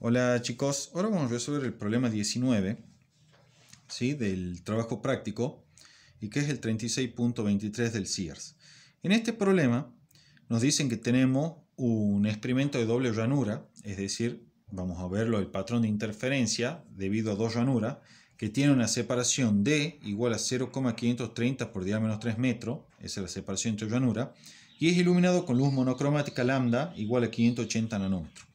Hola chicos, ahora vamos a resolver el problema 19 ¿sí? del trabajo práctico y que es el 36.23 del Sears. En este problema nos dicen que tenemos un experimento de doble ranura, es decir, vamos a verlo el patrón de interferencia debido a dos ranuras que tiene una separación D igual a 0,530 por diámetro 3 metros, esa es la separación entre ranura, y es iluminado con luz monocromática lambda igual a 580 nanómetros.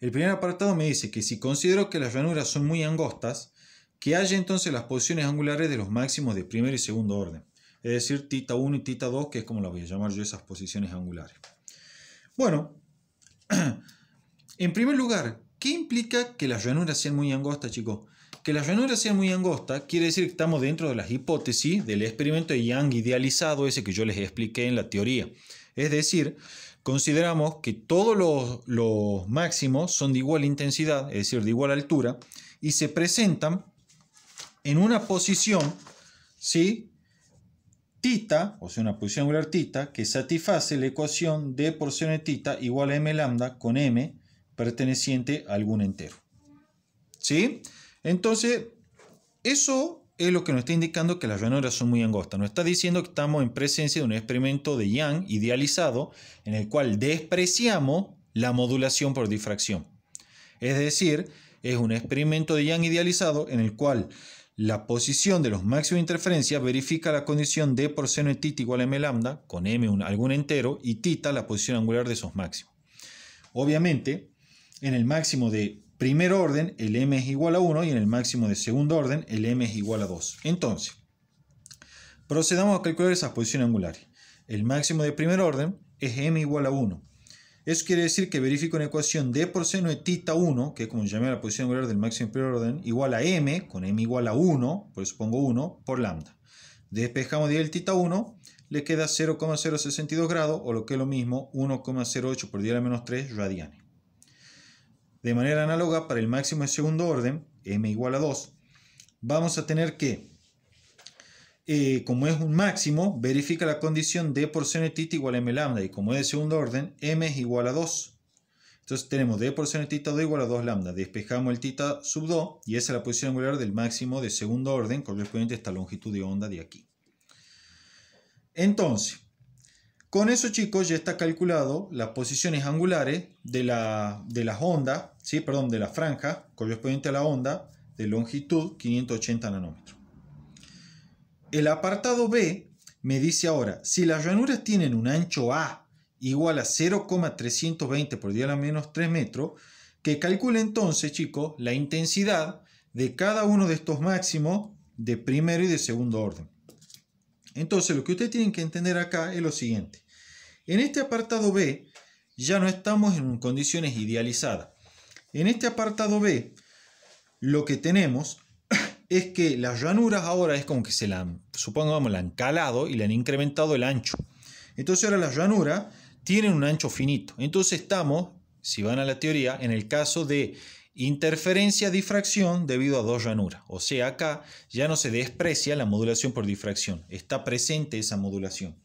El primer apartado me dice que si considero que las llanuras son muy angostas, que haya entonces las posiciones angulares de los máximos de primer y segundo orden, es decir, tita 1 y tita 2, que es como las voy a llamar yo esas posiciones angulares. Bueno, en primer lugar, ¿qué implica que las llanuras sean muy angostas, chicos? Que las llanuras sean muy angostas quiere decir que estamos dentro de las hipótesis del experimento de Young idealizado, ese que yo les expliqué en la teoría. Es decir, consideramos que todos los, máximos son de igual intensidad, es decir, de igual altura, y se presentan en una posición, ¿sí? Tita, o sea, una posición angular tita, que satisface la ecuación de porción de tita igual a m lambda con m perteneciente a algún entero. ¿Sí? Entonces, eso es lo que nos está indicando que las ranuras son muy angostas. Nos está diciendo que estamos en presencia de un experimento de Yang idealizado en el cual despreciamos la modulación por difracción. Es decir, es un experimento de Yang idealizado en el cual la posición de los máximos de interferencia verifica la condición D por seno de tita igual a m lambda, con m un, algún entero, y tita la posición angular de esos máximos. Obviamente, en el máximo de primer orden el m es igual a 1 y en el máximo de segundo orden el m es igual a 2. Entonces, procedamos a calcular esas posiciones angulares. El máximo de primer orden es m igual a 1. Eso quiere decir que verifico una ecuación d por seno de tita 1, que es como llamé a la posición angular del máximo de primer orden, igual a m, con m igual a 1, por eso pongo 1, por lambda. Despejamos de el tita 1, le queda 0,062 grados, o lo que es lo mismo, 1,08 por 10 a la menos 3 radianes. De manera análoga, para el máximo de segundo orden, m igual a 2, vamos a tener que, eh, como es un máximo, verifica la condición d por seno de tita igual a m lambda. Y como es de segundo orden, m es igual a 2. Entonces tenemos d por seno de tita igual a 2 lambda. Despejamos el tita sub 2 y esa es la posición angular del máximo de segundo orden correspondiente a esta longitud de onda de aquí. Entonces, con eso, chicos, ya está calculado las posiciones angulares de, la, de las ondas, ¿sí? perdón, de la franja correspondiente a la onda de longitud 580 nanómetros. El apartado B me dice ahora, si las ranuras tienen un ancho A igual a 0,320 por la menos 3 metros, que calcule entonces, chicos, la intensidad de cada uno de estos máximos de primero y de segundo orden. Entonces, lo que ustedes tienen que entender acá es lo siguiente. En este apartado B ya no estamos en condiciones idealizadas. En este apartado B lo que tenemos es que las ranuras ahora es como que se la han, supongamos, la han calado y le han incrementado el ancho. Entonces ahora las llanuras tienen un ancho finito. Entonces estamos, si van a la teoría, en el caso de interferencia difracción debido a dos llanuras. O sea, acá ya no se desprecia la modulación por difracción, está presente esa modulación.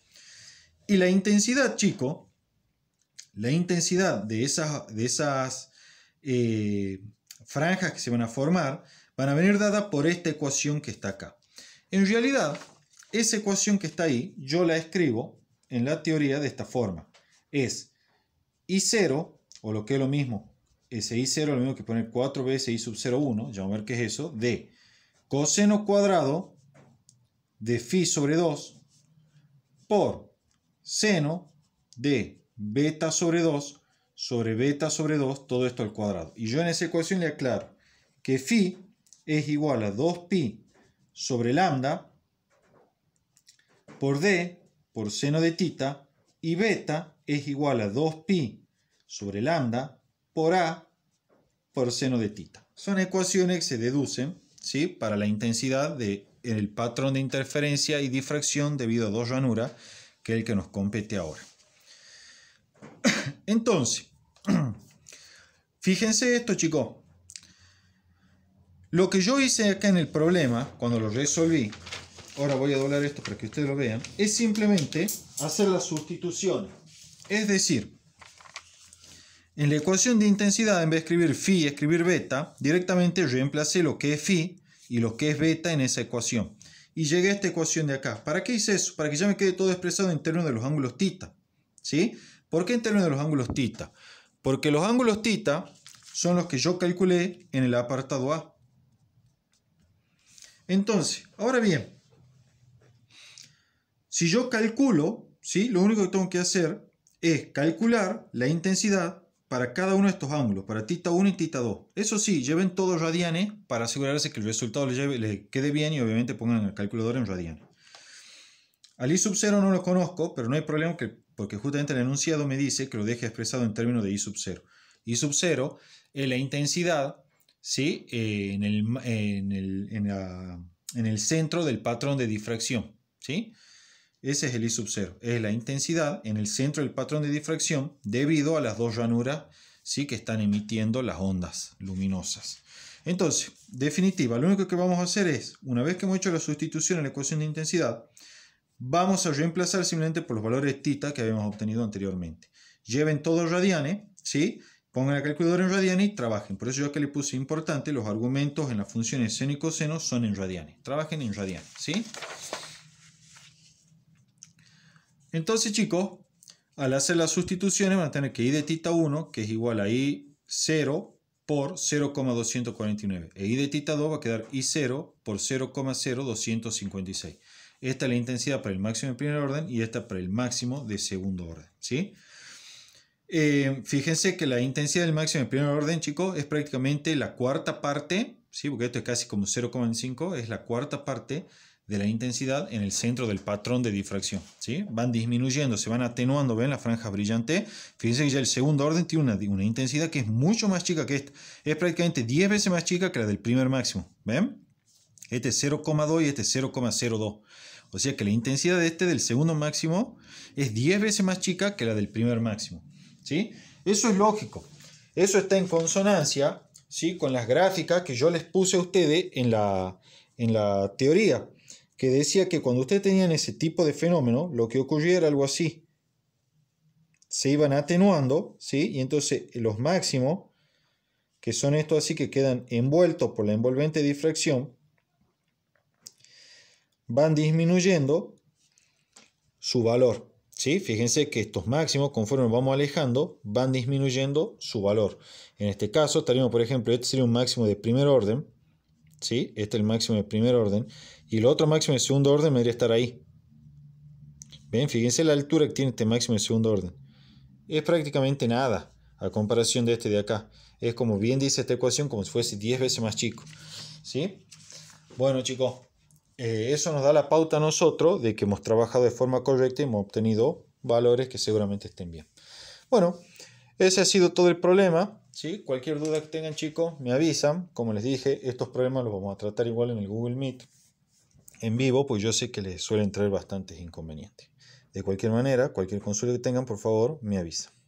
Y la intensidad, chico, la intensidad de esas, de esas eh, franjas que se van a formar van a venir dadas por esta ecuación que está acá. En realidad, esa ecuación que está ahí, yo la escribo en la teoría de esta forma. Es I0, o lo que es lo mismo, ese I0 lo mismo que poner 4 veces I sub 0,1, ya vamos a ver qué es eso, de coseno cuadrado de phi sobre 2 por seno de beta sobre 2 sobre beta sobre 2, todo esto al cuadrado. Y yo en esa ecuación le aclaro que phi es igual a 2pi sobre lambda por d por seno de tita y beta es igual a 2pi sobre lambda por a por seno de tita. Son ecuaciones que se deducen ¿sí? para la intensidad del el patrón de interferencia y difracción debido a dos ranuras que el que nos compete ahora. Entonces, fíjense esto chicos. Lo que yo hice acá en el problema, cuando lo resolví, ahora voy a doblar esto para que ustedes lo vean, es simplemente hacer las sustitución Es decir, en la ecuación de intensidad, en vez de escribir phi y escribir beta, directamente reemplacé lo que es phi y lo que es beta en esa ecuación y llegué a esta ecuación de acá. ¿Para qué hice eso? Para que ya me quede todo expresado en términos de los ángulos tita. ¿Sí? ¿Por qué en términos de los ángulos tita? Porque los ángulos tita son los que yo calculé en el apartado A. Entonces, ahora bien, si yo calculo, ¿sí? lo único que tengo que hacer es calcular la intensidad para cada uno de estos ángulos, para tita 1 y tita 2. Eso sí, lleven todos radianes ¿eh? para asegurarse que el resultado les, quede bien y obviamente pongan el calculador en radianes. Al I sub 0 no lo conozco, pero no hay problema porque justamente el enunciado me dice que lo deje expresado en términos de I sub 0. I sub 0 es la intensidad ¿sí? Eh, en, el, en, el, en, el, centro del patrón de difracción. ¿sí? Ese es el I sub 0, es la intensidad en el centro del patrón de difracción debido a las dos ranuras ¿sí? que están emitiendo las ondas luminosas. Entonces, definitiva, lo único que vamos a hacer es, una vez que hemos hecho la sustitución en la ecuación de intensidad, vamos a reemplazar simplemente por los valores tita que habíamos obtenido anteriormente. Lleven todos radianes, ¿sí? pongan el calculador en radianes y trabajen. Por eso yo que le puse importante, los argumentos en las funciones seno y coseno son en radianes. Trabajen en radianes, ¿sí? Entonces, chicos, al hacer las sustituciones van a tener que i de tita 1, que es igual a i0 por 0,249. E i de tita 2 va a quedar i0 por 0,0256. Esta es la intensidad para el máximo de primer orden y esta para el máximo de segundo orden. ¿sí? Eh, fíjense que la intensidad del máximo de primer orden, chicos, es prácticamente la cuarta parte, ¿sí? porque esto es casi como 0,5, es la cuarta parte de la intensidad en el centro del patrón de difracción. ¿sí? Van disminuyendo, se van atenuando, ven la franja brillante. Fíjense que ya el segundo orden tiene una, intensidad que es mucho más chica que esta. Es prácticamente 10 veces más chica que la del primer máximo. ¿Ven? Este es 0,2 y este es 0,02. O sea que la intensidad de este del segundo máximo es 10 veces más chica que la del primer máximo. ¿sí? Eso es lógico. Eso está en consonancia ¿sí? con las gráficas que yo les puse a ustedes en la, en la teoría que decía que cuando ustedes tenían ese tipo de fenómeno, lo que ocurría era algo así. Se iban atenuando, ¿sí? Y entonces los máximos, que son estos así que quedan envueltos por la envolvente difracción, van disminuyendo su valor. ¿sí? Fíjense que estos máximos, conforme vamos alejando, van disminuyendo su valor. En este caso, estaríamos, por ejemplo, este sería un máximo de primer orden, ¿sí? Este es el máximo de primer orden. Y el otro máximo de segundo orden debería estar ahí. ¿Ven? Fíjense la altura que tiene este máximo de segundo orden. Es prácticamente nada a comparación de este de acá. Es como bien dice esta ecuación, como si fuese 10 veces más chico. ¿Sí? Bueno, chicos, eh, eso nos da la pauta a nosotros de que hemos trabajado de forma correcta y hemos obtenido valores que seguramente estén bien. Bueno, ese ha sido todo el problema. ¿sí? Cualquier duda que tengan chicos, me avisan. Como les dije, estos problemas los vamos a tratar igual en el Google Meet en vivo, pues yo sé que les suelen traer bastantes inconvenientes. De cualquier manera, cualquier consulta que tengan, por favor, me avisan.